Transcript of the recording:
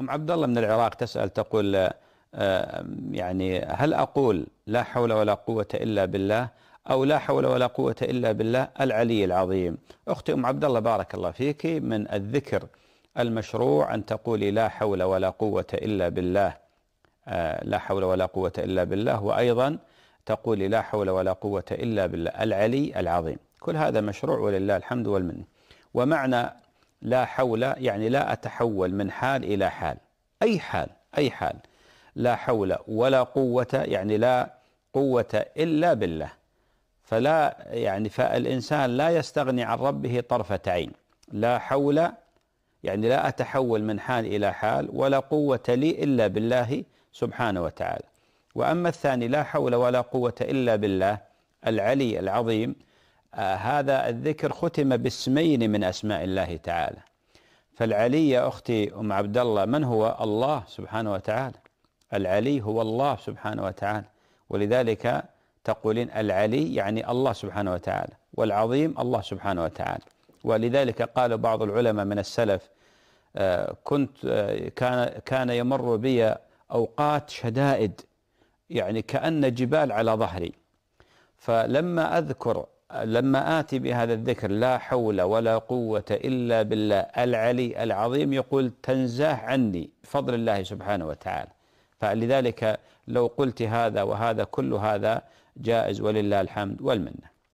أم عبد الله من العراق تسأل تقول آه، آه، يعني هل أقول لا حول ولا قوة إلا بالله أو لا حول ولا قوة إلا بالله العلي العظيم أختي أم عبد الله بارك الله فيك من الذكر المشروع أن تقولي لا حول ولا قوة إلا بالله آه، لا حول ولا قوة إلا بالله وأيضا تقولي لا حول ولا قوة إلا بالله العلي العظيم كل هذا مشروع ولله الحمد والمن ومعنى لا حول يعني لا أتحول من حال إلى حال أي حال أي حال لا حول ولا قوة يعني لا قوة إلا بالله فلا يعني فالإنسان لا يستغني عن ربه طرفة عين لا حول يعني لا أتحول من حال إلى حال ولا قوة لي إلا بالله سبحانه وتعالى وأما الثاني لا حول ولا قوة إلا بالله العلي العظيم هذا الذكر ختم باسمين من اسماء الله تعالى فالعلي يا اختي ام عبد الله من هو الله سبحانه وتعالى العلي هو الله سبحانه وتعالى ولذلك تقولين العلي يعني الله سبحانه وتعالى والعظيم الله سبحانه وتعالى ولذلك قال بعض العلماء من السلف آه، كنت آه، كان كان يمر بي اوقات شدائد يعني كان جبال على ظهري فلما اذكر لما آتي بهذا الذكر لا حول ولا قوة إلا بالله العلي العظيم يقول تنزاه عني فضل الله سبحانه وتعالى فلذلك لو قلت هذا وهذا كل هذا جائز ولله الحمد والمنه